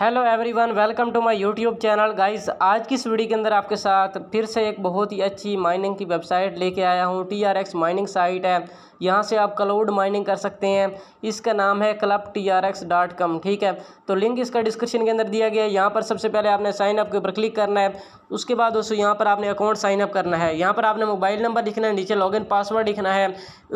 hello everyone welcome to my YouTube channel guys आज की इस वीडियो के अंदर आपके साथ फिर से एक बहुत ही अच्छी माइनिंग की वेबसाइट लेके आया हूँ टीआरएक्स माइनिंग साइट है यहाँ से आप क्लाउड माइनिंग कर सकते हैं इसका नाम है club T R X dot com ठीक है तो लिंक इसका डिस्क्रिप्शन के अंदर दिया गया है यहाँ पर सबसे पहले आपने साइन अप के ऊपर क्लिक करना है उसके बाद दोस्तों यहाँ पर आपने अकाउंट साइन अप करना है यहाँ पर आपने मोबाइल नंबर लिखना है नीचे इन पासवर्ड लिखना है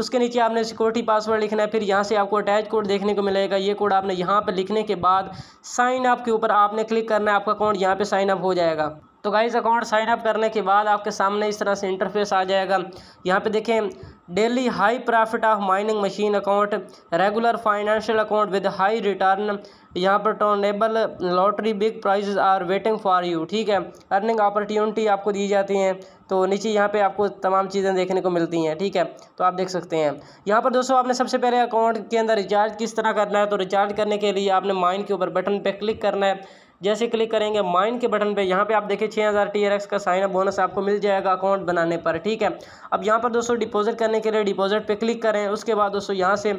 उसके नीचे आपने सिक्योरिटी पासवर्ड लिखना है फिर यहाँ से आपको अटैच कोड देखने को मिलेगा ये कोड आपने यहाँ पर लिखने के बाद साइन आपके ऊपर आपने क्लिक करना है आपका अकाउंट यहाँ पे साइन अप हो जाएगा तो गाइज अकाउंट साइन अप करने के बाद आपके सामने इस तरह से इंटरफेस आ जाएगा यहाँ पे देखें daily high profit of mining machine account regular financial account with high return यहाँ पर turntable lottery big prize are waiting for you ठीक है अर्निंग अपॉर्चुनिटी आपको दी जाती हैं तो नीचे यहाँ पे आपको तमाम चीज़ें देखने को मिलती हैं ठीक है तो आप देख सकते हैं यहाँ पर दोस्तों आपने सबसे पहले अकाउंट के अंदर रिचार्ज किस तरह करना है तो रिचार्ज करने के लिए आपने माइन के ऊपर बटन पर क्लिक करना है जैसे क्लिक करेंगे माइन के बटन पे यहाँ पे आप देखिए छः हज़ार टी का साइन अप बोनस आपको मिल जाएगा अकाउंट बनाने पर ठीक है अब यहाँ पर दोस्तों डिपॉजिट करने के लिए डिपॉजिट पे क्लिक करें उसके बाद दोस्तों यहाँ से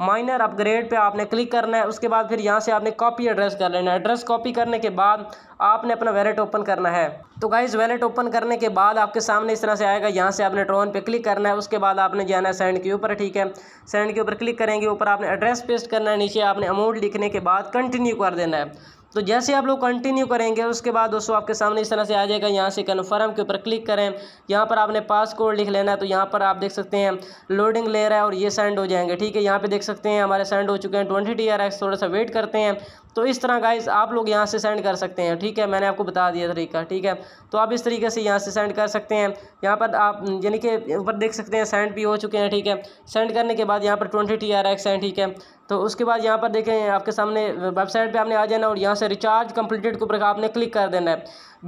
माइनर अपग्रेड पे आपने क्लिक करना है उसके बाद फिर यहाँ से आपने कॉपी एड्रेस कर लेना है एड्रेस कॉपी करने के बाद आपने अपना वैलेट ओपन करना है तो गाइज वैलेट ओपन करने के बाद आपके सामने इस तरह से आएगा यहाँ से आपने ट्रोन पे क्लिक करना है उसके बाद आपने जाना है सेंड के ऊपर ठीक है सेंड के ऊपर क्लिक करेंगे ऊपर आपने एड्रेस पेस्ट करना है नीचे आपने अमाउंट लिखने के बाद कंटिन्यू कर देना है तो जैसे आप लोग कंटिन्यू करेंगे उसके बाद दोस्तों आपके सामने इस तरह से आ जाएगा यहाँ से कन्फर्म के ऊपर क्लिक करें यहाँ पर आपने पास कोड लिख लेना है तो यहाँ पर आप देख सकते हैं लोडिंग ले रहा है और ये सेंड हो जाएंगे ठीक है यहाँ पे देख सकते हैं हमारे सेंड हो चुके हैं ट्वेंटी टी आर एक्स थोड़ा सा वेट करते हैं तो इस तरह गाइस आप लोग यहाँ से सेंड कर सकते हैं ठीक है मैंने आपको बता दिया तरीका ठीक है तो आप इस तरीके से यहाँ से सेंड कर सकते हैं यहाँ पर आप यानी कि ऊपर देख सकते हैं सेंड भी हो चुके हैं ठीक है सेंड करने के बाद यहाँ पर ट्वेंटी टी आर एक्स हैं ठीक है तो उसके बाद यहाँ पर देखें आपके सामने वेबसाइट पे आपने आ जाना और यहाँ से रिचार्ज कंप्लीटेड के ऊपर आपने क्लिक कर देना है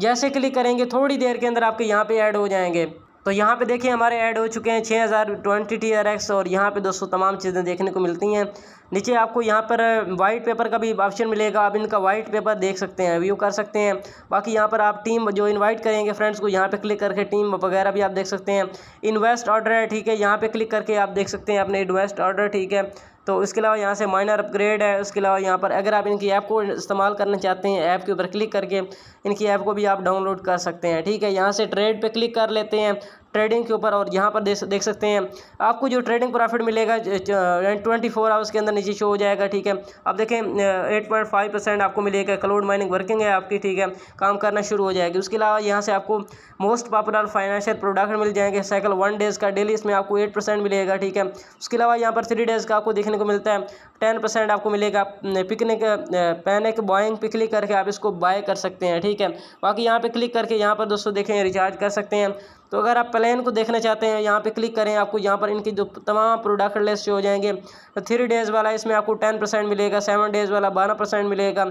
जैसे क्लिक करेंगे थोड़ी देर के अंदर आपके यहाँ पे ऐड हो जाएंगे तो यहाँ पे देखिए हमारे ऐड हो चुके हैं छः हज़ार ट्वेंटी टी आर एक्स और यहाँ पे दोस्तों तमाम चीज़ें देखने को मिलती हैं नीचे आपको यहाँ पर वाइट पेपर का भी ऑप्शन मिलेगा आप इनका वाइट पेपर देख सकते हैं व्यू कर सकते हैं बाकी यहाँ पर आप टीम जो इनवाइट करेंगे फ्रेंड्स को यहाँ पे क्लिक करके टीम वगैरह भी आप देख सकते हैं इन्वेस्ट ऑर्डर है ठीक है यहाँ पे क्लिक करके आप देख सकते हैं अपने इन्वेस्ट ऑर्डर ठीक है तो इसके अलावा यहाँ से माइनर अपग्रेड है उसके अलावा यहाँ पर अगर आप इनकी ऐप को इस्तेमाल करना चाहते हैं ऐप के ऊपर क्लिक करके इनकी ऐप को भी आप डाउनलोड कर सकते हैं ठीक है यहाँ से ट्रेड पे क्लिक कर लेते हैं ट्रेडिंग के ऊपर और यहाँ पर देख देख सकते हैं आपको जो ट्रेडिंग प्रॉफिट मिलेगा ट्वेंटी फोर आवर्स के अंदर नीचे शो हो जाएगा ठीक है अब देखें एट पॉइंट फाइव परसेंट आपको मिलेगा क्लाउड माइनिंग वर्किंग है आपकी ठीक है काम करना शुरू हो जाएगी उसके अलावा यहाँ से आपको मोस्ट पॉपुलर फाइनेंशियल प्रोडक्ट मिल जाएंगे साइकिल वन डेज़ का डेली इसमें आपको एट परसेंट मिलेगा ठीक है उसके अलावा यहाँ पर थ्री डेज़ का आपको देखने को मिलता है टेन परसेंट आपको मिलेगा पिकनिक पैनिक बॉइंग पे क्लिक करके आप इसको बाय कर सकते हैं ठीक है बाकी यहाँ पर क्लिक करके यहाँ पर दोस्तों देखें रिचार्ज कर सकते हैं तो अगर आप प्लान को देखना चाहते हैं यहाँ पे क्लिक करें आपको यहाँ पर इनकी जो तमाम प्रोडक्ट लिस्ट हो जाएंगे थ्री तो डेज़ वाला इसमें आपको टेन परसेंट मिलेगा सेवन डेज़ वाला बारह परसेंट मिलेगा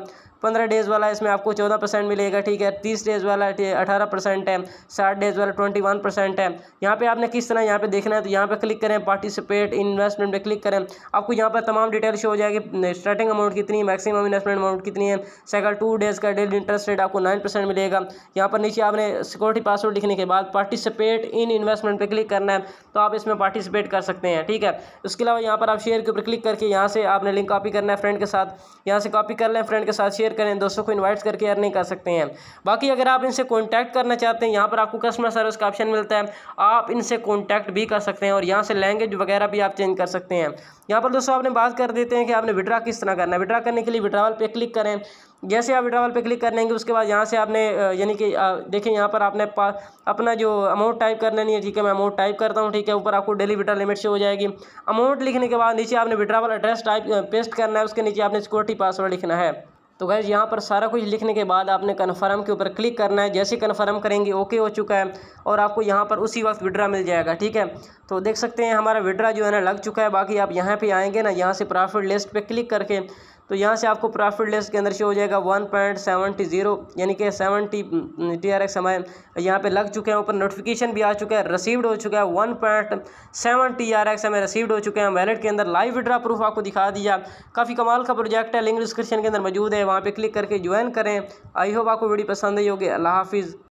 पंद्रह डेज़ वाला इसमें आपको चौदह परसेंट मिलेगा ठीक है तीस डेज़ वाला अठारह परसेंट है साठ डेज़ वाला ट्वेंटी वन परसेंट है यहाँ पे आपने किस तरह यहाँ पे देखना है तो यहाँ पे क्लिक करें पार्टिसिपेट इन्वेस्टमेंट पे क्लिक करें आपको यहाँ पर तमाम डिटेल शो हो जाएगी स्टार्टिंग अमाउंट कितनी है मैक्सिमम इन्वेस्टमेंट अमाउंट कितनी है सेकंड टू डेज़ का डेली इंटरेस्ट रेट आपको नाइन मिलेगा यहाँ पर नीचे आपने सिक्योरिटी पासवर्ड लिखने के बाद पार्टिस पार्टिसिपेट इन इन्वेस्टमेंट पे क्लिक करना है तो आप इसमें पार्टिसिपेट कर सकते हैं ठीक है उसके अलावा यहाँ पर आप शेयर के ऊपर क्लिक करके यहाँ से आपने लिंक कॉपी करना है फ्रेंड के साथ यहाँ से कॉपी कर लें फ्रेंड के साथ शेयर करें दोस्तों को इन्वाइट करके अर्निंग कर सकते हैं बाकी अगर आप इनसे कॉन्टैक्ट करना चाहते हैं यहाँ पर आपको कस्टमर सर्विस का ऑप्शन मिलता है आप इनसे कॉन्टैक्ट भी कर सकते हैं और यहाँ से लैंग्वेज वगैरह भी आप चेंज कर सकते हैं यहाँ पर दोस्तों आपने बात कर देते हैं कि आपने विड्रा किस तरह करना है विड्रा करने के लिए विड्रावल पे क्लिक करें जैसे आप विड्रावल पे क्लिक कर लेंगे उसके बाद यहाँ से आपने यानी कि देखिए यहाँ पर आपने अपना जो अमाउंट टाइप कर लेनी है ठीक है मैं अमाउंट टाइप करता हूँ ठीक है ऊपर आपको डेली विड्रा लिमिट से हो जाएगी अमाउंट लिखने के बाद नीचे आपने विड्रावल एड्रेस टाइप पेस्ट करना है उसके नीचे आपने सिक्योरिटी पासवर्ड लिखना है तो गैस यहाँ पर सारा कुछ लिखने के बाद आपने कन्फर्म के ऊपर क्लिक करना है जैसे कन्फर्म करेंगे ओके हो चुका है और आपको यहाँ पर उसी वक्त विड्रा मिल जाएगा ठीक है तो देख सकते हैं हमारा विड्रा जो है ना लग चुका है बाकी आप यहाँ पे आएंगे ना यहाँ से प्रॉफिट लिस्ट पे क्लिक करके तो यहाँ से आपको प्रॉफिट लेस के अंदर शो हो जाएगा वन पॉइंट सेवेंटी जीरो यानी कि सेवेंटी टी आर एक्स हमारे यहाँ पे लग चुके हैं ऊपर नोटिफिकेशन भी आ चुका है रिसीव्ड हो चुका है one point seven T R X हमें रिसीव्ड हो चुके हैं वैलेट के अंदर लाइव विड्रा प्रूफ आपको दिखा दिया काफ़ी कमाल का प्रोजेक्ट है लिंक डिस्क्रिप्शन के अंदर मौजूद है वहाँ पर क्लिक करके ज्वाइन करें आई होप आपको वीडियो पसंद ही होगी अल्लाह हाफिज़